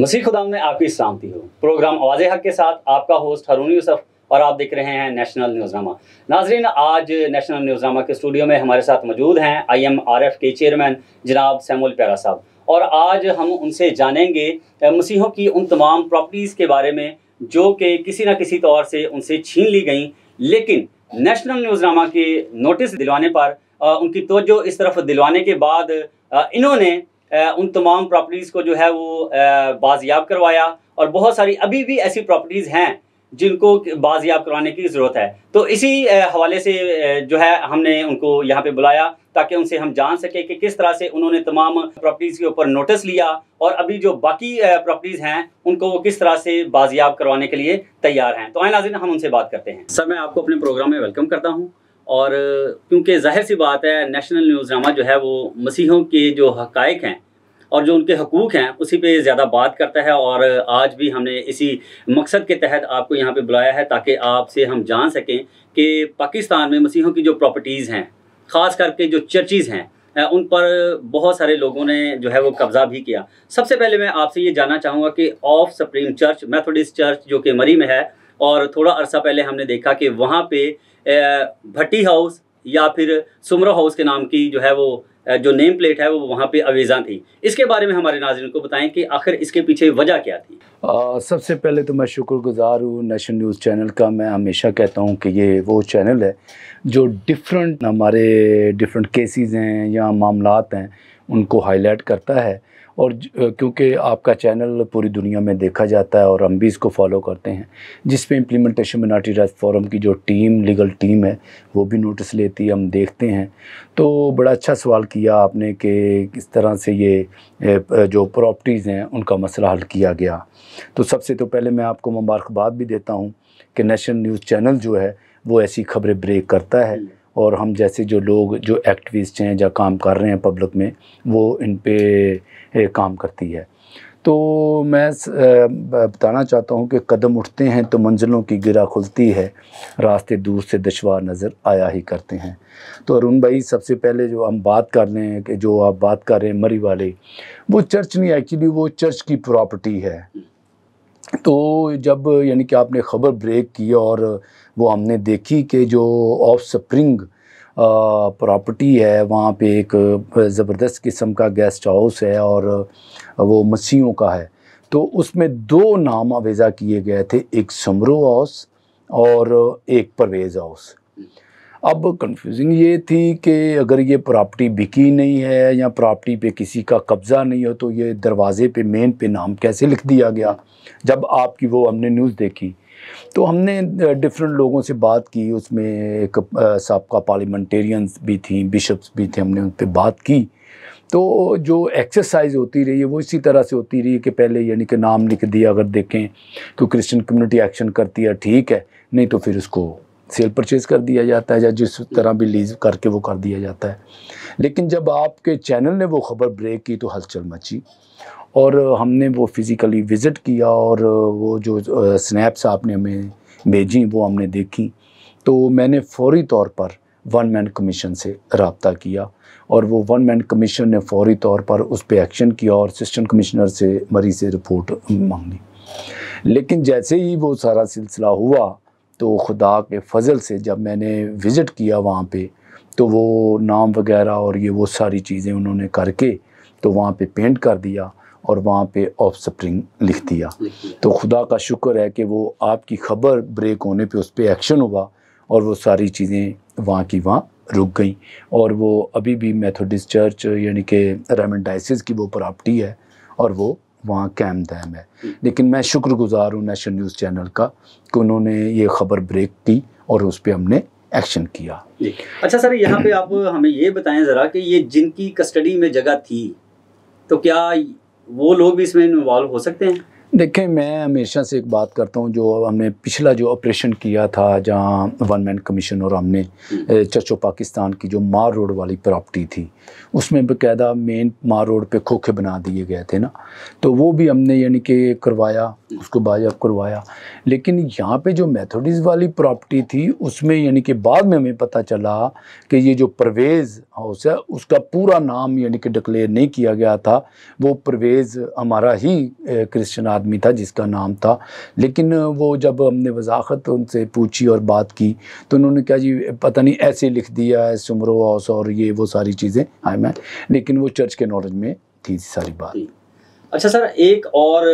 मसीह خداوندને આપકી શાંતિ હો પ્રોગ્રામ આવાજે હક કે સાથ આપકા હોસ્ટ હરુની ઉસફ ઓર આપ દેખ રહે હે નેશનલ ન્યૂઝ રામા નાઝરીન આજ નેશનલ ન્યૂઝ રામા કે સ્ટુડિયો મે હમારે સાથ મજુદ હે આય એમ આર એફ કે ચેરમેન જનાબ સેમુલ પાયરા સાબ ઓર આજ હમ ઉનસે જાનेंगे મસીહો કી ઉન તમામ પ્રોપર્ટીઝ કે બારે મે જો કે કિસી ના કિસી તੌਰ સે ઉનસે છીન લી ગઈ લેકિન નેશનલ ન્યૂઝ રામા કે નોટિસ દિલવાને પર ઉનકી તુજો ઇસ તરફ દિલવાને કે બાદ ઇનહોને उन तमाम प्रॉपर्टीज़ को जो है वो बाजियाब करवाया और बहुत सारी अभी भी ऐसी प्रॉपर्टीज़ हैं जिनको बाजियाब करवाने की ज़रूरत है तो इसी हवाले से जो है हमने उनको यहाँ पे बुलाया ताकि उनसे हम जान सकें कि किस तरह से उन्होंने तमाम प्रॉपर्टीज़ के ऊपर नोटिस लिया और अभी जो बाकी प्रॉपर्टीज़ हैं उनको वो किस तरह से बाजियाब करवाने के लिए तैयार हैं तो आए नाजिन हम उनसे बात करते हैं सर मैं आपको अपने प्रोग्राम में वेलकम करता हूँ और क्योंकि जाहिर सी बात है नेशनल न्यूज़नामा जो है वो मसीहों के जो हकायक हैं और जो उनके हकूक़ हैं उसी पे ज़्यादा बात करता है और आज भी हमने इसी मकसद के तहत आपको यहाँ पे बुलाया है ताकि आपसे हम जान सकें कि पाकिस्तान में मसीहों की जो प्रॉपर्टीज़ हैं ख़ास करके जो चर्चिज़ हैं उन पर बहुत सारे लोगों ने जो है वो कब्ज़ा भी किया सबसे पहले मैं आपसे ये जानना चाहूँगा कि of supreme church Methodist church जो कि मरी में है और थोड़ा अरसा पहले हमने देखा कि वहाँ पर भट्टी हाउस या फिर सुमरा हाउस के नाम की जो है वो जो नेम प्लेट है वो वहाँ पे अवेजा थी इसके बारे में हमारे नाजरन को बताएं कि आखिर इसके पीछे वजह क्या थी आ, सबसे पहले तो मैं शुक्रगुजार हूँ नेशनल न्यूज़ चैनल का मैं हमेशा कहता हूँ कि ये वो चैनल है जो डिफरेंट हमारे डिफरेंट केसेस हैं या मामला हैं उनको हाईलाइट करता है और क्योंकि आपका चैनल पूरी दुनिया में देखा जाता है और हम भी इसको फॉलो करते हैं जिसमें इम्प्लीमेंटेशन मिनाटी राइट फोरम की जो टीम लीगल टीम है वो भी नोटिस लेती है हम देखते हैं तो बड़ा अच्छा सवाल किया आपने कि किस तरह से ये जो प्रॉपर्टीज़ हैं उनका मसला हल किया गया तो सबसे तो पहले मैं आपको मुबारकबाद भी देता हूँ कि नेशनल न्यूज़ चैनल जो है वो ऐसी खबरें ब्रेक करता है और हम जैसे जो लोग जो एक्टिविस्ट हैं या काम कर रहे हैं पब्लिक में वो इन पे काम करती है तो मैं बताना चाहता हूँ कि कदम उठते हैं तो मंजिलों की गिरा खुलती है रास्ते दूर से दुशवार नज़र आया ही करते हैं तो अरुण भाई सबसे पहले जो हम बात कर रहे हैं कि जो आप बात कर रहे हैं मरी वाले वो चर्च नहीं एक्चुअली वो चर्च की प्रॉपर्टी है तो जब यानी कि आपने ख़बर ब्रेक की और वो हमने देखी कि जो ऑफ स्प्रिंग प्रॉपर्टी है वहाँ पे एक ज़बरदस्त किस्म का गेस्ट हाउस है और वो मसीहों का है तो उसमें दो नाम आवेज़ा किए गए थे एक समरो हाउस और एक परवेज़ हाउस अब कंफ्यूजिंग ये थी कि अगर ये प्रॉपर्टी बिकी नहीं है या प्रॉपर्टी पे किसी का कब्ज़ा नहीं हो तो ये दरवाज़े पे मेन पे नाम कैसे लिख दिया गया जब आपकी वो हमने न्यूज़ देखी तो हमने डिफरेंट लोगों से बात की उसमें एक सबका पार्लिमेंटेरियंस भी थी बिशप्स भी थे हमने उन पर बात की तो जो एक्सरसाइज होती रही है वो इसी तरह से होती रही है कि पहले यानी कि नाम लिख दिया अगर देखें तो क्रिश्चियन कम्युनिटी एक्शन करती है ठीक है नहीं तो फिर उसको सेल परचेज़ कर दिया जाता है या जिस तरह भी लीज करके वो कर दिया जाता है लेकिन जब आपके चैनल ने वो ख़बर ब्रेक की तो हलचल मची और हमने वो फिज़िकली विज़िट किया और वो जो स्नैप्स आपने हमें भेजी वो हमने देखी तो मैंने फौरी तौर पर वन मैन कमीशन से रबता किया और वो वन मैन कमीशन ने फौरी तौर पर उस पर एक्शन किया और असिस्टेंट कमिश्नर से मरीज से रिपोर्ट मांगी लेकिन जैसे ही वो सारा सिलसिला हुआ तो खुदा के फजल से जब मैंने विज़िट किया वहाँ पे तो वो नाम वगैरह और ये वो सारी चीज़ें उन्होंने करके तो वहाँ पे पेंट कर दिया और वहाँ पे ऑफ स्प्रिंग लिख दिया तो खुदा का शुक्र है कि वो आपकी खबर ब्रेक होने पे उस पर एक्शन हुआ और वो सारी चीज़ें वहाँ की वहाँ रुक गई और वो अभी भी मेथोडिस्ट चर्च यानी कि रेमन की वो प्रॉपर्टी है और वो वहाँ कैम दैम है लेकिन मैं शुक्रगुजार हूँ नेशनल न्यूज़ चैनल का कि उन्होंने ये खबर ब्रेक की और उस पर हमने एक्शन किया अच्छा सर यहाँ पे आप हमें ये बताएं ज़रा कि ये जिनकी कस्टडी में जगह थी तो क्या वो लोग भी इसमें इन्वॉल्व हो सकते हैं देखें मैं हमेशा से एक बात करता हूँ जो हमने पिछला जो ऑपरेशन किया था जहाँ वन मैन कमीशन और हमने हम्म। चर्चो पाकिस्तान की जो मार रोड वाली प्रॉपर्टी थी उसमें बकायदा मेन मार रोड पे खोखे बना दिए गए थे ना तो वो भी हमने यानी कि करवाया उसको बाजब करवाया लेकिन यहाँ पे जो मैथोडिस वाली प्रॉपर्टी थी उसमें यानी कि बाद में हमें पता चला कि ये जो परवेज़ हाउस है उसका पूरा नाम यानी कि डिक्लेयर नहीं किया गया था वो परवेज़ हमारा ही क्रिश्चन आदमी था जिसका नाम था लेकिन वो जब हमने वजाहत उनसे पूछी और बात की तो उन्होंने क्या जी पता नहीं ऐसे लिख दिया है सुमरो हाउस और ये वो सारी चीज़ें आए हाँ, मैं लेकिन वो चर्च के नॉलेज में थी सारी बात अच्छा सर एक और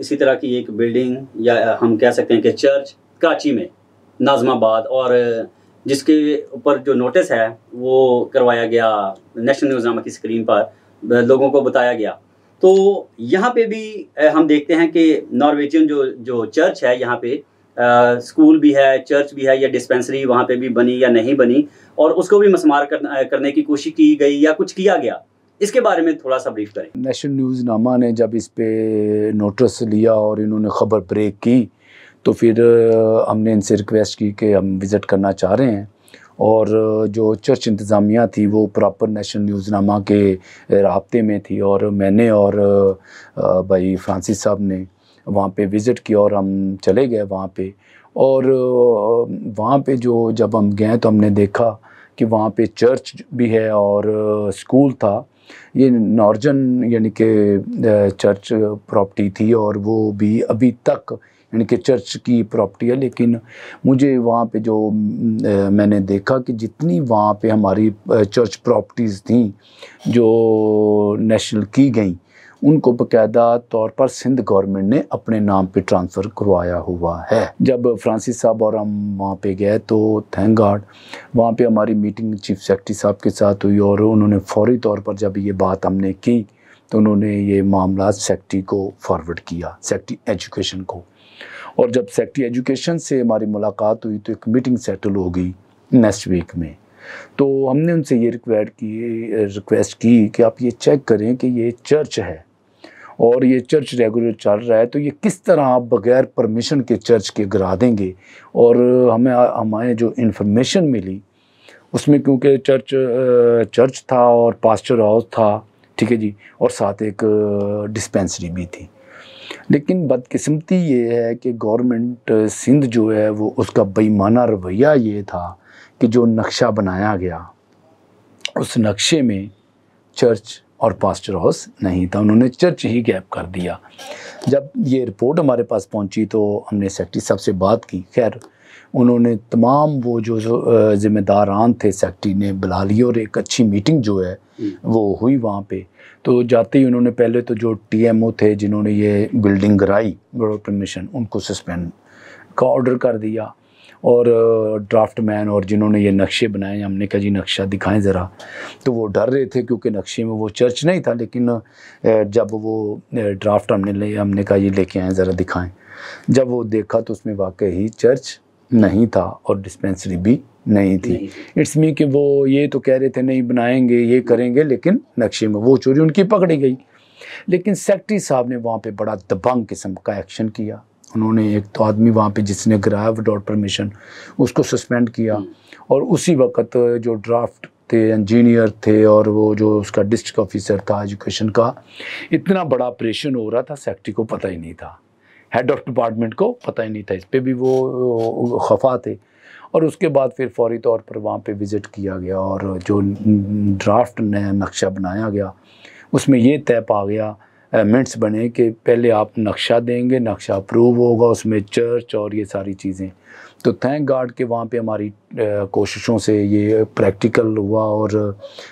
इसी तरह की एक बिल्डिंग या हम कह सकते हैं कि चर्च कराची में नाजमाबाद और जिसके ऊपर जो नोटिस है वो करवाया गया नेशनल न्यूज़ नामक की स्क्रीन पर लोगों को बताया गया तो यहाँ पे भी हम देखते हैं कि नॉर्वेजियन जो जो चर्च है यहाँ पे आ, स्कूल भी है चर्च भी है या डिस्पेंसरी वहाँ पे भी बनी या नहीं बनी और उसको भी मसमार कर, करने की कोशिश की गई या कुछ किया गया इसके बारे में थोड़ा सा ब्रीफ करें नेशनल न्यूज़ नामा ने जब इस पर नोटिस लिया और इन्होंने ख़बर ब्रेक की तो फिर हमने इनसे रिक्वेस्ट की कि हम विज़िट करना चाह रहे हैं और जो चर्च इंतज़ामिया थी वो प्रॉपर नेशनल न्यूज़नामा के रबते में थी और मैंने और भाई फ्रांसिस साहब ने वहाँ पे विज़िट किया और हम चले गए वहाँ पे और वहाँ पे जो जब हम गए तो हमने देखा कि वहाँ पे चर्च भी है और स्कूल था ये नॉर्जन यानी कि चर्च प्रॉपर्टी थी और वो भी अभी तक यानी कि चर्च की प्रॉपर्टी है लेकिन मुझे वहाँ पे जो मैंने देखा कि जितनी वहाँ पे हमारी चर्च प्रॉपर्टीज़ थी जो नेशनल की गई उनको बाकायदा तौर पर सिंध गवर्नमेंट ने अपने नाम पे ट्रांसफ़र करवाया हुआ है जब फ्रांसिस साहब और हम वहाँ पे गए तो थैंक गॉड वहाँ पे हमारी मीटिंग चीफ सेक्रेटरी साहब के साथ हुई और उन्होंने फौरी तौर पर जब ये बात हमने की तो उन्होंने ये मामला सेक्रटरी को फॉरवर्ड किया सेक्रटरी एजुकेशन को और जब सेक्रटरी एजुकेशन से हमारी मुलाकात हुई तो एक मीटिंग सेटल हो गई नेक्स्ट वीक में तो हमने उनसे ये रिक्वेस्ट की रिक्वेस्ट की कि आप ये चेक करें कि ये चर्च है और ये चर्च रेगुलर चल रहा है तो ये किस तरह आप बग़ैर परमिशन के चर्च के गिरा देंगे और हमें हमारे जो इन्फॉर्मेशन मिली उसमें क्योंकि चर्च चर्च था और पास्टर हाउस था ठीक है जी और साथ एक डिस्पेंसरी भी थी लेकिन बदकिस्मती ये है कि गवर्नमेंट सिंध जो है वो उसका बेईमाना रवैया ये था कि जो नक्शा बनाया गया उस नक्शे में चर्च और पास्टर हाउस नहीं था उन्होंने चर्च ही गैप कर दिया जब ये रिपोर्ट हमारे पास पहुंची तो हमने सेक्रेटरी साहब से बात की खैर उन्होंने तमाम वो जो ज़िम्मेदारान थे सेक्रेटरी ने बुला लिया और एक अच्छी मीटिंग जो है वो हुई वहाँ पे तो जाते ही उन्होंने पहले तो जो टीएमओ थे जिन्होंने ये बिल्डिंग कराई बड़ो परमिशन उनको सस्पेंड का ऑर्डर कर दिया और ड्राफ्ट मैन और जिन्होंने ये नक्शे बनाए हमने कहा जी नक्शा दिखाएं ज़रा तो वो डर रहे थे क्योंकि नक्शे में वो चर्च नहीं था लेकिन जब वो ड्राफ्ट हमने ले हमने कहा ये लेके आएँ ज़रा दिखाएं जब वो देखा तो उसमें वाकई ही चर्च नहीं था और डिस्पेंसरी भी नहीं थी इट्स मी कि वो ये तो कह रहे थे नहीं बनाएंगे ये करेंगे लेकिन नक्शे में वो चोरी उनकी पकड़ी गई लेकिन सेक्रेटरी साहब ने वहाँ पे बड़ा दबंग किस्म का एक्शन किया उन्होंने एक तो आदमी वहाँ पे जिसने गिराया विदाउट परमिशन उसको सस्पेंड किया हम्म। और उसी वक्त जो ड्राफ्ट थे इंजीनियर थे और वो जो उसका डिस्ट्रिक्ट ऑफिसर था एजुकेशन का इतना बड़ा ऑपरेशन हो रहा था सेक्रेटरी को पता ही नहीं था हेड ऑफ डिपार्टमेंट को पता ही नहीं था इस पर भी वो खफा थे और उसके बाद फिर फौरी तौर पर वहाँ पे विज़िट किया गया और जो ड्राफ्ट नया नक्शा बनाया गया उसमें ये तय पा गया मिनट्स बने कि पहले आप नक्शा देंगे नक्शा अप्रूव होगा उसमें चर्च और ये सारी चीज़ें तो थैंक गाड के वहाँ पे हमारी कोशिशों से ये प्रैक्टिकल हुआ और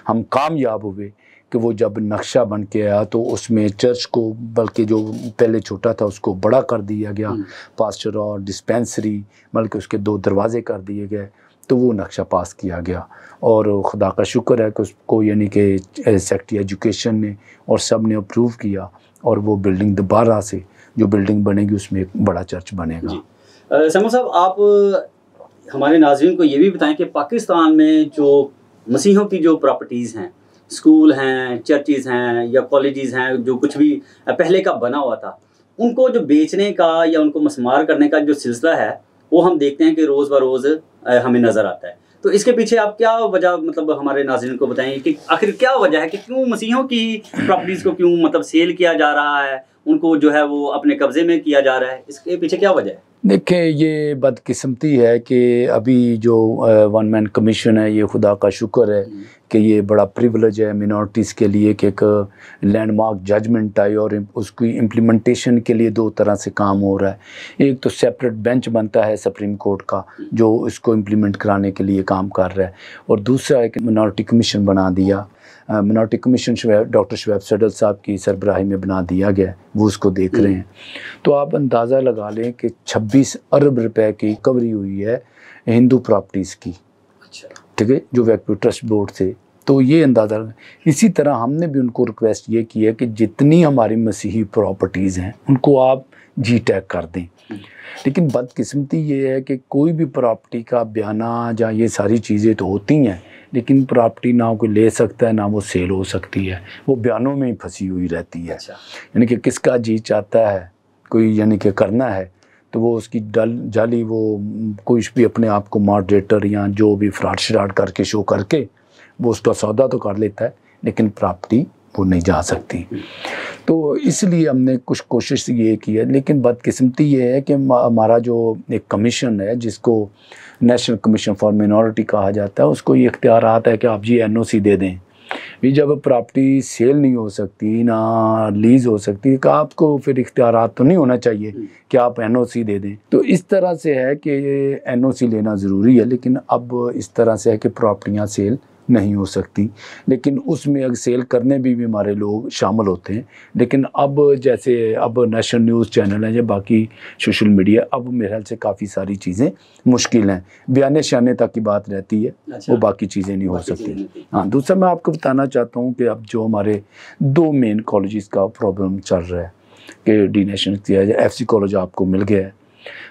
हम कामयाब हुए कि वो जब नक्शा बन के आया तो उसमें चर्च को बल्कि जो पहले छोटा था उसको बड़ा कर दिया गया पास्टर हम्म। और डिस्पेंसरी बल्कि उसके दो दरवाज़े कर दिए गए तो वो नक्शा पास किया गया और खुदा का शुक्र है कि उसको यानी कि सेक्टरी एजुकेशन ने और सब ने अप्रूव किया और वो बिल्डिंग दोबारा से जो बिल्डिंग बनेगी उसमें एक बड़ा चर्च बनेगा समर साहब आप हमारे नाजरन को ये भी बताएं कि पाकिस्तान में जो मसीहों की जो प्रॉपर्टीज़ हैं स्कूल हैं चर्चेज़ हैं या कॉलेजेस हैं जो कुछ भी पहले का बना हुआ था उनको जो बेचने का या उनको मसमार करने का जो सिलसिला है वो हम देखते हैं कि रोज़ ब रोज़ हमें नजर आता है तो इसके पीछे आप क्या वजह मतलब हमारे नाजरन को बताएं कि आखिर क्या वजह है कि क्यों मसीहों की प्रॉपर्टीज़ को क्यों मतलब सेल किया जा रहा है उनको जो है वो अपने कब्ज़े में किया जा रहा है इसके पीछे क्या वजह है देखें ये बदकिस्मती है कि अभी जो वन मैन कमीशन है ये खुदा का शुक्र है हम्म। कि ये बड़ा प्रिवलेज है मिनॉरिटीज़ के लिए कि एक लैंडमार्क जजमेंट आई और उसकी इम्प्लीमेंटेशन के लिए दो तरह से काम हो रहा है एक तो सेपरेट बेंच बनता है सुप्रीम कोर्ट का जो इसको इम्प्लीमेंट कराने के लिए काम कर रहा है और दूसरा एक मिनॉरिटी कमीशन बना दिया minority commission doctor Shoaib Suddle साहब की सरबराही में बना दिया गया वो उसको देख रहे हैं तो आप अंदाज़ा लगा लें कि छब्बीस अरब रुपये की कवरी हुई है हिंदू प्रॉपर्टीज़ की अच्छा ठीक है जो वैक्यू ट्रस्ट बोर्ड थे तो ये अंदाज़ा इसी तरह हमने भी उनको रिक्वेस्ट ये की है कि जितनी हमारी मसीही प्रॉपर्टीज़ हैं उनको आप जी टैग कर दें लेकिन बदकिस्मती ये है कि कोई भी प्रॉपर्टी का बयाना या ये सारी चीज़ें तो होती हैं लेकिन प्रॉपर्टी ना कोई ले सकता है ना वो सेल हो सकती है वो बयानों में ही फंसी हुई रहती है अच्छा। यानी कि किसका जी चाहता है कोई यानी कि करना है तो वो उसकी डल जाली वो कोई भी अपने आप को मॉडरेटर या जो भी फ्राड श्राड करके शो करके वो उसका सौदा तो कर लेता है लेकिन प्राप्ति वो नहीं जा सकती तो इसलिए हमने कुछ कोशिश ये की है लेकिन बदकिस्मती ये है कि हमारा जो एक कमीशन है जिसको नेशनल कमीशन फॉर मिनॉरिटी कहा जाता है उसको ये इख्तियार है कि आप जी एन ओ सी दे दें भी जब प्रॉपर्टी सेल नहीं हो सकती ना लीज हो सकती का तो आपको फिर इख्तियार तो नहीं होना चाहिए कि आप एन ओ सी दे दें तो इस तरह से है कि एन ओ सी लेना ज़रूरी है लेकिन अब इस तरह से है कि प्रॉपर्टियाँ सेल नहीं हो सकती लेकिन उसमें अगर सेल करने भी, भी हमारे लोग शामिल होते हैं लेकिन अब जैसे अब नेशनल न्यूज़ चैनल हैं या बाकी सोशल मीडिया अब मेरे ख्याल से काफ़ी सारी चीज़ें मुश्किल हैं बयाने श्याने तक की बात रहती है अच्छा। वो बाकी चीज़ें नहीं हो सकती हाँ दूसरा मैं आपको बताना चाहता हूँ कि अब जो हमारे दो मेन कॉलेज़ का प्रॉब्लम चल रहा है कि डी नेशनल किया जाए एफ कॉलेज आपको मिल गया है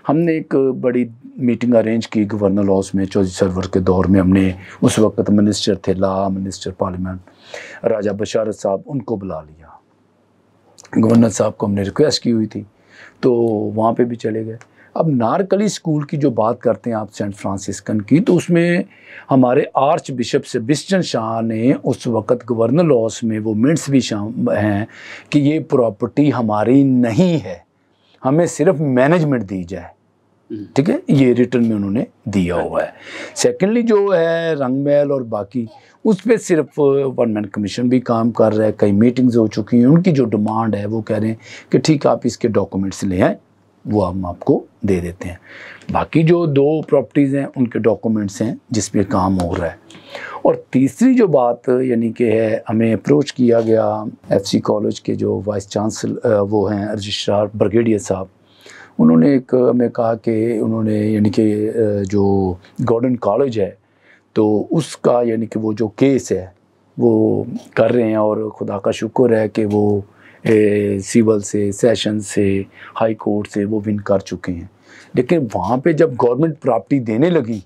हमने एक बड़ी मीटिंग अरेंज की गवर्नर हाउस में चौधरी सरवर के दौर में हमने उस वक्त मिनिस्टर थे ला मिनिस्टर पार्लियामेंट राजा बशारत साहब उनको बुला लिया गवर्नर साहब को हमने रिक्वेस्ट की हुई थी तो वहाँ पे भी चले गए अब नारकली स्कूल की जो बात करते हैं आप सेंट फ्रांसिस्कन की तो उसमें हमारे आर्च बिशप से बिस्टन शाह ने उस वक्त गवर्नर लॉस में वो मिनट्स भी शाम हैं कि ये प्रॉपर्टी हमारी नहीं है हमें सिर्फ मैनेजमेंट दी जाए हम्म। ठीक है ये रिटर्न में उन्होंने दिया हुआ है सेकेंडली जो है रंगमहल और बाकी उस पर सिर्फ वन मैन कमीशन भी काम कर रहा है कई मीटिंग्स हो चुकी हैं उनकी जो डिमांड है वो कह रहे हैं कि ठीक आप इसके डॉक्यूमेंट्स ले आए वो हम आपको दे देते हैं बाकी जो दो प्रॉपर्टीज़ हैं उनके डॉक्यूमेंट्स हैं जिस पे काम हो रहा है और तीसरी जो बात यानी कि है हमें अप्रोच किया गया एफसी कॉलेज के जो वाइस चांसलर वो हैं रजिस्ट्रार ब्रिगेडियर साहब उन्होंने एक हमें कहा कि उन्होंने यानी कि जो गॉर्डन कॉलेज है तो उसका यानी कि वो जो केस है वो कर रहे हैं और खुदा का शुक्र है कि वो सिविल से सेशन से हाई कोर्ट से वो विन कर चुके हैं लेकिन वहाँ पे जब गवर्नमेंट प्रॉपर्टी देने लगी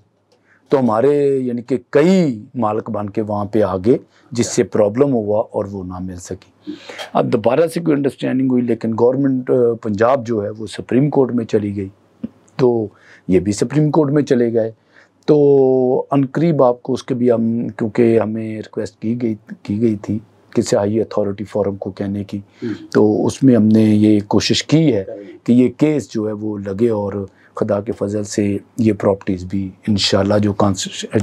तो हमारे यानी कि कई मालक बन के वहाँ पे आ गए जिससे प्रॉब्लम हुआ और वो ना मिल सकी अब दोबारा से कोई अंडरस्टैंडिंग हुई लेकिन गवर्नमेंट पंजाब जो है वो सुप्रीम कोर्ट में चली गई तो ये भी सुप्रीम कोर्ट में चले गए तो अनकरीब आपको उसके भी हम क्योंकि हमें रिक्वेस्ट की गई की गई थी किसी हाई अथॉरिटी फोरम को कहने की हम्म। तो उसमें हमने ये कोशिश की है कि ये केस जो है वो लगे और खुदा के फजल से ये प्रॉपर्टीज़ भी इन जो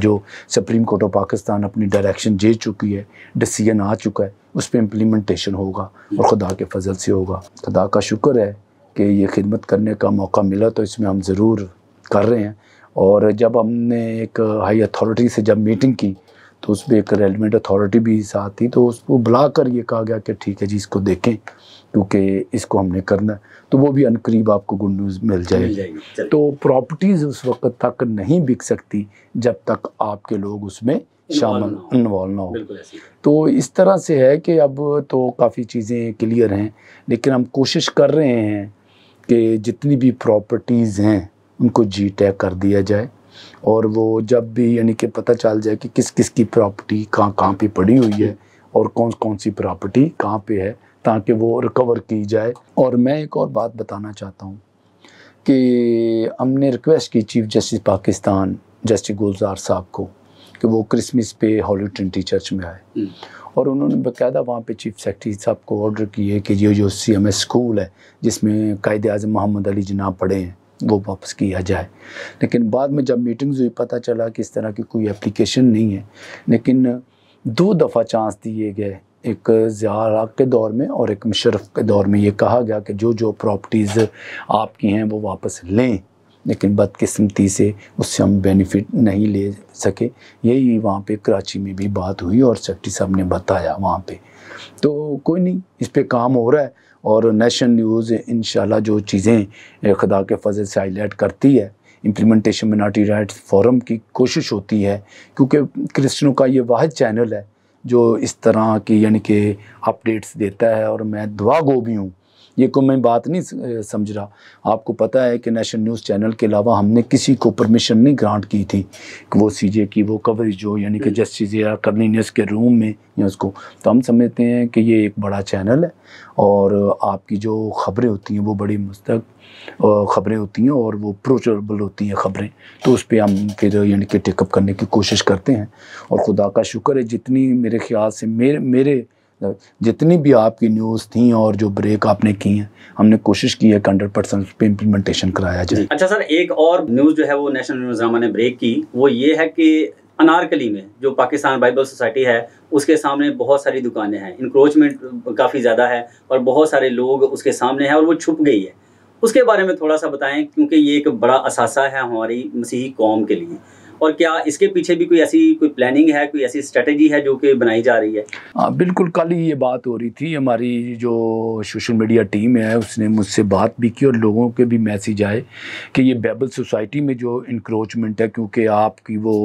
जो सुप्रीम कोर्ट ऑफ पाकिस्तान अपनी डायरेक्शन दे चुकी है डिसीजन आ चुका है उस पर इम्प्लीमेंटेशन होगा और खुदा के फजल से होगा खुदा का शुक्र है कि ये खिदमत करने का मौका मिला तो इसमें हम ज़रूर कर रहे हैं और जब हमने एक हाई अथॉरिटी से जब मीटिंग की तो उसमें एक रेलिवेंट अथॉरिटी भी साथ थी तो उसको बुला कर ये कहा गया कि ठीक है जी इसको देखें क्योंकि इसको हमने करना है तो वो भी अनकरीब आपको गुड न्यूज़ मिल जाएगी तो प्रॉपर्टीज़ उस वक्त तक नहीं बिक सकती जब तक आपके लोग उसमें शामिल इन्वॉल्व ना हो तो इस तरह से है कि अब तो काफ़ी चीज़ें क्लियर हैं लेकिन हम कोशिश कर रहे हैं कि जितनी भी प्रॉपर्टीज़ हैं उनको जी टैग कर दिया जाए और वो जब भी यानी कि पता चल जाए कि किस किस की प्रॉपर्टी कहाँ कहाँ पे पड़ी हुई है और कौन कौन सी प्रॉपर्टी कहाँ पे है ताकि वो रिकवर की जाए और मैं एक और बात बताना चाहता हूँ कि हमने रिक्वेस्ट की chief justice Pakistan justice Gulzar साहब को कि वो क्रिसमस पे हॉली ट्रिनिटी चर्च में आए हम्म। और उन्होंने बाकायदा वहाँ पे चीफ सेक्रेटरी साहब को ऑर्डर किए कि ये जो सी एम एस स्कूल है जिसमें कायद अजम मोहम्मद अली जना पढ़े हैं वो वापस किया जाए लेकिन बाद में जब मीटिंग्स हुई पता चला कि इस तरह की कोई एप्लीकेशन नहीं है लेकिन दो दफ़ा चांस दिए गए एक ज़्यारा के दौर में और एक मशरफ के दौर में ये कहा गया कि जो जो प्रॉपर्टीज़ आपकी हैं वो वापस लें लेकिन बदकस्मती से उससे हम बेनिफिट नहीं ले सके यही वहाँ पे कराची में भी बात हुई और सेक्रेटरी साहब ने बताया वहाँ पे तो कोई नहीं इस पर काम हो रहा है और नेशनल न्यूज़ इन जो चीज़ें खुदा के फजल से हाईलाइट करती है इम्प्लीमेंटेशन मिनार्टी राइट्स फोरम की कोशिश होती है क्योंकि क्रिश्चनों का ये वाद चैनल है जो इस तरह की यानी कि अपडेट्स देता है और मैं दुआ गो भी हूँ ये को मैं बात नहीं समझ रहा आपको पता है कि नेशनल न्यूज़ चैनल के अलावा हमने किसी को परमिशन नहीं ग्रांट की थी कि वो सीजे की वो कवरेज जो यानी कि जस्टिस या न्यूज़ के रूम में या उसको तो हम समझते हैं कि ये एक बड़ा चैनल है और आपकी जो खबरें होती हैं वो बड़ी मुस्तक खबरें होती हैं और वो प्रोचेबल होती हैं ख़बरें तो उस पर हम फिर यानी कि टेकअप करने की कोशिश करते हैं और ख़ुदा का शुक्र है जितनी मेरे ख्याल से मेरे मेरे जितनी भी आपकी न्यूज़ थी और जो ब्रेक आपने की है हमने कोशिश की है हंड्रेड परसेंट पे इम्प्लीमेंटेशन कराया जाए अच्छा सर एक और न्यूज़ जो है वो नेशनल न्यूज ने ब्रेक की वो ये है कि अनारकली में जो पाकिस्तान बाइबल सोसाइटी है उसके सामने बहुत सारी दुकानें हैं इंक्रोचमेंट काफ़ी ज़्यादा है और बहुत सारे लोग उसके सामने हैं और वो छुप गई है उसके बारे में थोड़ा सा बताएं क्योंकि ये एक बड़ा असासा है हमारी मसीही कौम के लिए और क्या इसके पीछे भी कोई ऐसी कोई प्लानिंग है कोई ऐसी स्ट्रेटेजी है जो कि बनाई जा रही है आ, हाँ, बिल्कुल कल ही ये बात हो रही थी हमारी जो सोशल मीडिया टीम है उसने मुझसे बात भी की और लोगों के भी मैसेज आए कि ये बेबल सोसाइटी में जो इंक्रोचमेंट है क्योंकि आपकी वो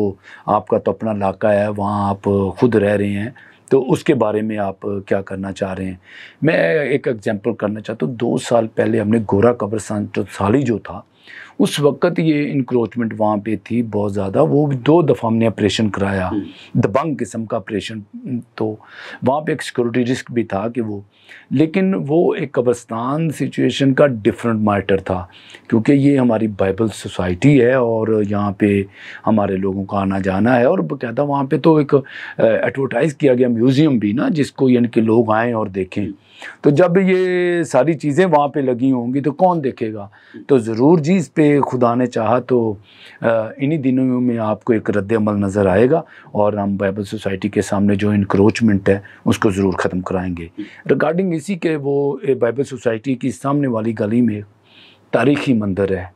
आपका तो अपना इलाका है वहाँ आप खुद रह रहे हैं तो उसके बारे में आप क्या करना चाह रहे हैं मैं एक एग्जांपल करना चाहता हूँ दो साल पहले हमने गोरा कब्रस्तान जो साली जो था उस वक्त ये इंक्रोचमेंट वहाँ पे थी बहुत ज़्यादा वो दो दफ़ा हमने ऑपरेशन कराया हम्म। दबंग किस्म का ऑपरेशन हम्म, तो वहाँ पे एक सिक्योरिटी रिस्क भी था कि वो लेकिन वो एक कब्रस्तान सिचुएशन का डिफरेंट मैटर था क्योंकि ये हमारी बाइबल सोसाइटी है और यहाँ पे हमारे लोगों का आना जाना है और कहता वहाँ पे तो एक एडवर्टाइज़ किया गया म्यूज़ियम भी ना जिसको यानी कि लोग आएँ और देखें हम्म। तो जब ये सारी चीज़ें वहाँ पे लगी होंगी तो कौन देखेगा तो ज़रूर जी इस पर खुदा ने चाहा तो इन्हीं दिनों में आपको एक रद्दमल नज़र आएगा और हम बाइबल सोसाइटी के सामने जो इनक्रोचमेंट है उसको ज़रूर ख़त्म कराएंगे रिगार्डिंग इसी के वो बाइबल सोसाइटी की सामने वाली गली में तारीखी मंदिर है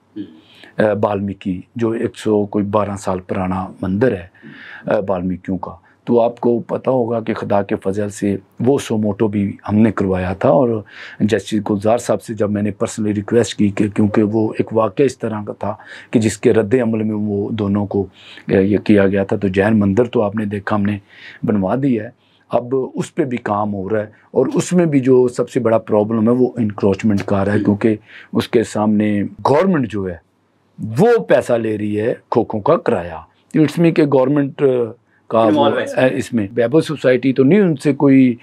बाल्मीकि जो एक सौ कोई बारह साल पुराना मंदिर है बाल्मीकियों का तो आपको पता होगा कि खुदा के फजल से वो सोमोटो भी हमने करवाया था और जस्टिस गुलजार साहब से जब मैंने पर्सनली रिक्वेस्ट की कि क्योंकि वो एक वाक़ इस तरह का था कि जिसके रद्द अमल में वो दोनों को ये किया गया था तो जैन मंदिर तो आपने देखा हमने बनवा दिया है अब उस पर भी काम हो रहा है और उसमें भी जो सबसे बड़ा प्रॉब्लम है वो इंक्रोचमेंट का आ रहा है क्योंकि उसके सामने गवर्नमेंट जो है वो पैसा ले रही है खोखों का किराया इट्स मी के गवर्नमेंट का इसमें बैबो सोसाइटी तो नहीं उनसे कोई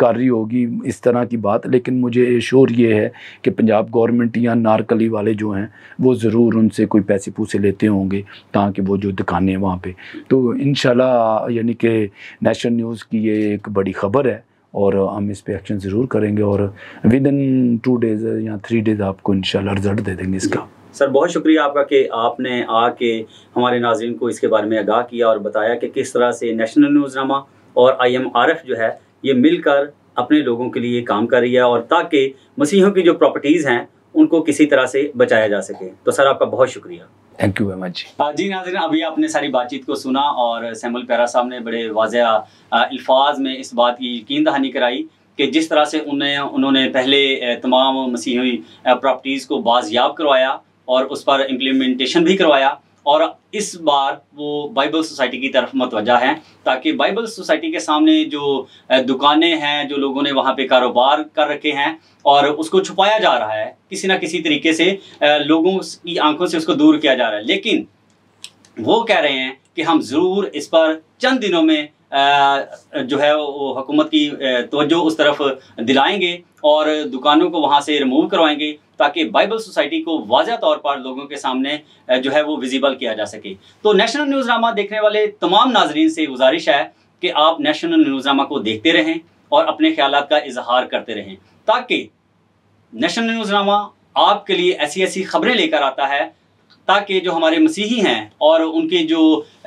कार्य होगी इस तरह की बात लेकिन मुझे शोर ये है कि पंजाब गवर्नमेंट या नारकली वाले जो हैं वो ज़रूर उनसे कोई पैसे पूसे लेते होंगे ताकि वो जो दुकानें वहाँ पर तो इन यानी कि नेशनल न्यूज़ की ये एक बड़ी ख़बर है और हम इस पर एक्शन ज़रूर करेंगे और विद इन टू डेज़ या थ्री डेज़ आपको इन रिज़ल्ट दे देंगे इसका सर बहुत शुक्रिया आपका कि आपने आके हमारे नाजरन को इसके बारे में आगाह किया और बताया कि किस तरह से नेशनल न्यूज़नामा और आईएमआरएफ जो है ये मिलकर अपने लोगों के लिए काम कर रही है और ताकि मसीहों की जो प्रॉपर्टीज़ हैं उनको किसी तरह से बचाया जा सके तो सर आपका बहुत शुक्रिया थैंक यू वेरी मच जी नाजरन अभी आपने सारी बातचीत को सुना और सैमुल पैरा साहब ने बड़े वाजिया अल्फाज में इस बात की यकीन दहानी कराई कि जिस तरह से उन्हें उन्होंने पहले तमाम मसीही प्रॉपर्टीज़ को बाजियाब करवाया और उस पर इम्प्लीमेंटेशन भी करवाया और इस बार वो बाइबल सोसाइटी की तरफ मतवजा है ताकि बाइबल सोसाइटी के सामने जो दुकानें हैं जो लोगों ने वहाँ पे कारोबार कर रखे हैं और उसको छुपाया जा रहा है किसी ना किसी तरीके से लोगों की आंखों से उसको दूर किया जा रहा है लेकिन वो कह रहे हैं कि हम ज़रूर इस पर चंद दिनों में जो है वो हुकूमत की तोज्जो उस तरफ दिलाएंगे और दुकानों को वहाँ से रिमूव करवाएंगे ताकि बाइबल सोसाइटी को वाजह तौर पर लोगों के सामने जो है वो विजिबल किया जा सके तो नेशनल न्यूज नामा देखने वाले तमाम नाजरीन से गुजारिश है कि आप नेशनल नामा को देखते रहें और अपने ख्याल का इजहार करते रहें ताकि नेशनल न्यूज रामा आपके लिए ऐसी ऐसी खबरें लेकर आता है ताकि जो हमारे मसीही हैं और उनके जो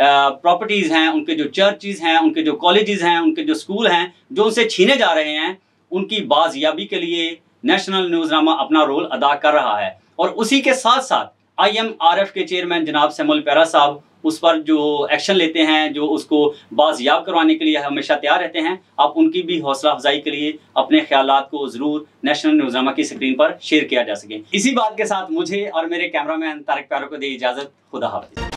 प्रॉपर्टीज़ हैं उनके जो चर्चेज़ हैं उनके जो कॉलेजेस हैं उनके जो स्कूल हैं जो उनसे छीने जा रहे हैं उनकी बाजियाबी के लिए नेशनल न्यूजनामा अपना रोल अदा कर रहा है और उसी के साथ साथ आईएमआरएफ के चेयरमैन जनाब सेमुल पैरा साहब उस पर जो एक्शन लेते हैं जो उसको बाजियाब करवाने के लिए हमेशा तैयार रहते हैं आप उनकी भी हौसला अफजाई के लिए अपने ख्याल को ज़रूर नेशनल न्यूजनामा की स्क्रीन पर शेयर किया जा सके इसी बात के साथ मुझे और मेरे कैमरामैन तारक प्यारों को दी इजाज़त खुदा हाफिज़